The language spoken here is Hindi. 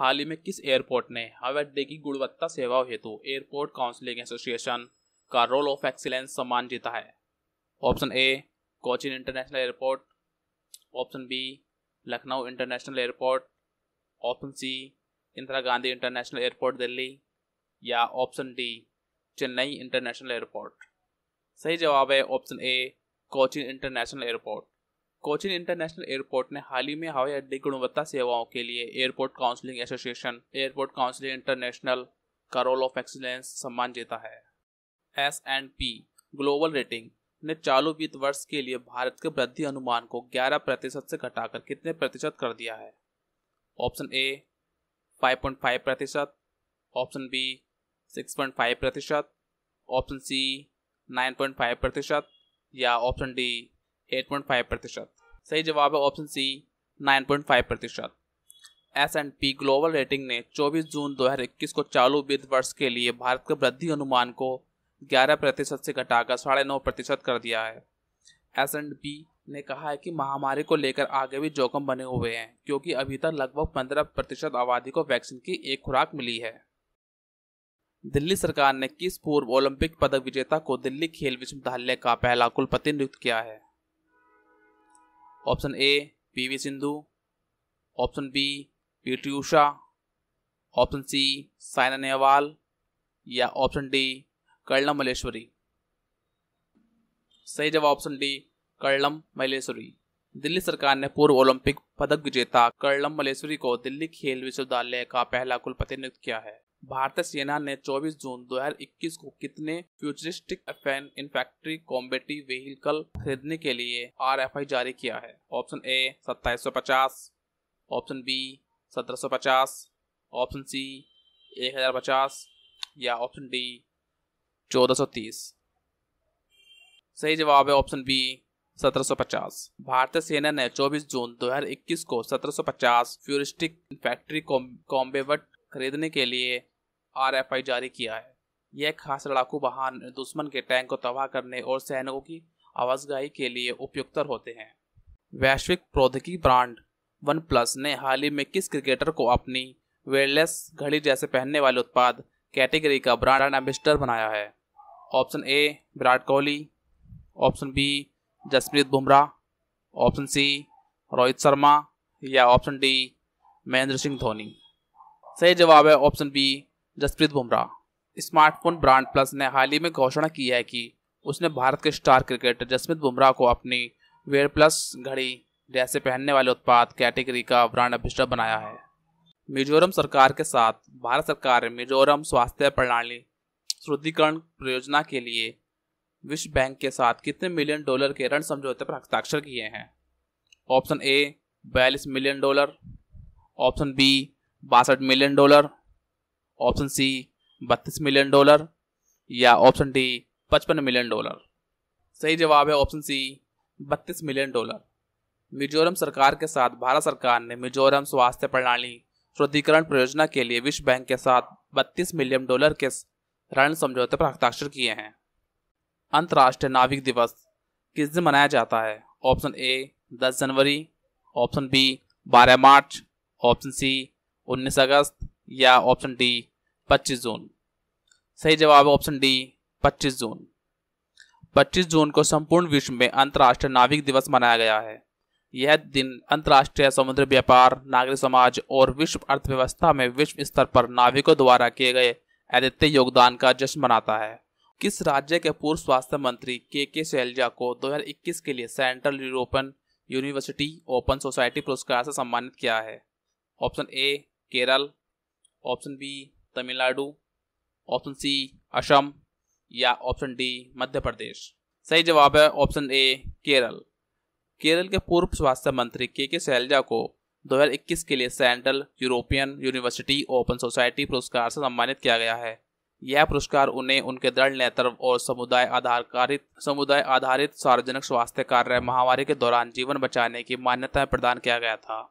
हाल ही में किस एयरपोर्ट ने हवाई अड्डे की गुणवत्ता सेवाओं हेतु एयरपोर्ट काउंसिलिंग एसोसिएशन का रोल ऑफ एक्सीलेंस सम्मान जीता है option A Cochin international airport option B Lucknow international airport option C Indira Gandhi international airport Delhi या option D Chennai international airport सही जवाब है option A Cochin international airport Cochin international airport ने हाल ही में हवाई अड्डे गुणवत्ता सेवाओं के लिए airport counselling association airport counselling international का रोल ऑफ एक्सीलेंस सम्मान जीता है S and P global rating ने चालू वित्त वर्ष के लिए भारत के वृद्धि अनुमान को 11 प्रतिशत से घटाकर कितने प्रतिशत कर दिया है ऑप्शन ए 5.5 प्रतिशत ऑप्शन बी 6.5 प्रतिशत ऑप्शन सी 9.5 प्रतिशत या ऑप्शन डी 8.5 प्रतिशत सही जवाब है ऑप्शन सी 9.5 प्रतिशत S and P global rating ने 24 जून 2021 को चालू वित्त वर्ष के लिए भारत के वृद्धि अनुमान को 11 प्रतिशत से घटाकर साढ़े नौ प्रतिशत कर दिया है एस एंड पी ने कहा है कि महामारी को लेकर आगे भी जोखिम बने हुए हैं क्योंकि अभी तक लगभग 15 प्रतिशत आबादी को वैक्सीन की एक खुराक मिली है दिल्ली सरकार ने किस पूर्व ओलंपिक पदक विजेता को दिल्ली खेल विश्वविद्यालय का पहला कुलपति नियुक्त किया है option A PV Sindhu option B P T Usha option C Saina Nehwal या ऑप्शन डी कर्णम मलेश्वरी सही जवाब ऑप्शन डी कर्णम मलेश्वरी दिल्ली सरकार ने पूर्व ओलंपिक पदक विजेता कर्लम मलेश्वरी को दिल्ली खेल विश्वविद्यालय का पहला कुलपति नियुक्त किया है भारतीय सेना ने 24 जून 2021 को कितने futuristic FN infantry combative vehicle खरीदने के लिए आर जारी किया है ऑप्शन ए सत्ताईस ऑप्शन बी सत्रह ऑप्शन सी एक या ऑप्शन डी चौदह सही जवाब है ऑप्शन बी 1750 भारतीय सेना ने 24 जून 2021 को 1750 फ्यूरिस्टिक फैक्ट्री कॉम्बेवट खरीदने के लिए आर जारी किया है यह खास लड़ाकू वाहन दुश्मन के टैंक को तबाह करने और सैनिकों की आवाजगाही के लिए उपयुक्तर होते हैं वैश्विक प्रौद्योगिकी ब्रांड वन प्लस ने हाल ही में किस क्रिकेटर को अपनी वेयरलेस घड़ी जैसे पहनने वाले उत्पाद कैटेगरी का ब्रांड एम्बेसडर बनाया है option A Virat Kohli option B Jasprit Bumrah option C Rohit Sharma या ऑप्शन डी महेंद्र सिंह धोनी सही जवाब है option B Jasprit Bumrah smartphone brand plus ने हाल ही में घोषणा की है कि उसने भारत के स्टार क्रिकेटर जसप्रीत बुमराह को अपनी वेयर प्लस घड़ी जैसे पहनने वाले उत्पाद कैटेगरी का ब्रांड अभिष्ट बनाया है मिजोरम सरकार के साथ भारत सरकार मिजोरम स्वास्थ्य प्रणाली शुद्धिकरण परियोजना के लिए विश्व बैंक के साथ कितने मिलियन डॉलर के ऋण समझौते पर हस्ताक्षर किए हैं ऑप्शन ए बयालीस मिलियन डॉलर ऑप्शन बी बासठ मिलियन डॉलर ऑप्शन सी बत्तीस मिलियन डॉलर या ऑप्शन डी पचपन मिलियन डॉलर सही जवाब है ऑप्शन सी बत्तीस मिलियन डॉलर मिजोरम सरकार के साथ भारत सरकार ने मिजोरम स्वास्थ्य प्रणाली शुद्धिकरण परियोजना के लिए विश्व बैंक के साथ बत्तीस मिलियन डॉलर के ऋण समझौते पर हस्ताक्षर किए हैं अंतर्राष्ट्रीय नाविक दिवस किस दिन मनाया जाता है ऑप्शन ए 10 जनवरी ऑप्शन बी 12 मार्च ऑप्शन सी 19 अगस्त या ऑप्शन डी 25 जून सही जवाब ऑप्शन डी 25 जून 25 जून को संपूर्ण विश्व में अंतर्राष्ट्रीय नाविक दिवस मनाया गया है यह दिन अंतर्राष्ट्रीय समुद्र व्यापार नागरिक समाज और विश्व अर्थव्यवस्था में विश्व स्तर पर नाविकों द्वारा किए गए अद्वितीय योगदान का जश्न मनाता है किस राज्य के पूर्व स्वास्थ्य मंत्री के के शैलजा को 2021 के लिए central European university open society पुरस्कार से सम्मानित किया है option A Kerala option B Tamil Nadu option C Assam या ऑप्शन डी मध्य प्रदेश सही जवाब है ऑप्शन ए केरल केरल के पूर्व स्वास्थ्य मंत्री के के शैलजा को 2021 के लिए central European university open society पुरस्कार से सम्मानित किया गया है यह पुरस्कार उन्हें उनके दृढ़ नेतृत्व और समुदाय आधारित समुदाय आधारित सार्वजनिक स्वास्थ्य कार्य महामारी के दौरान जीवन बचाने की मान्यता प्रदान किया गया था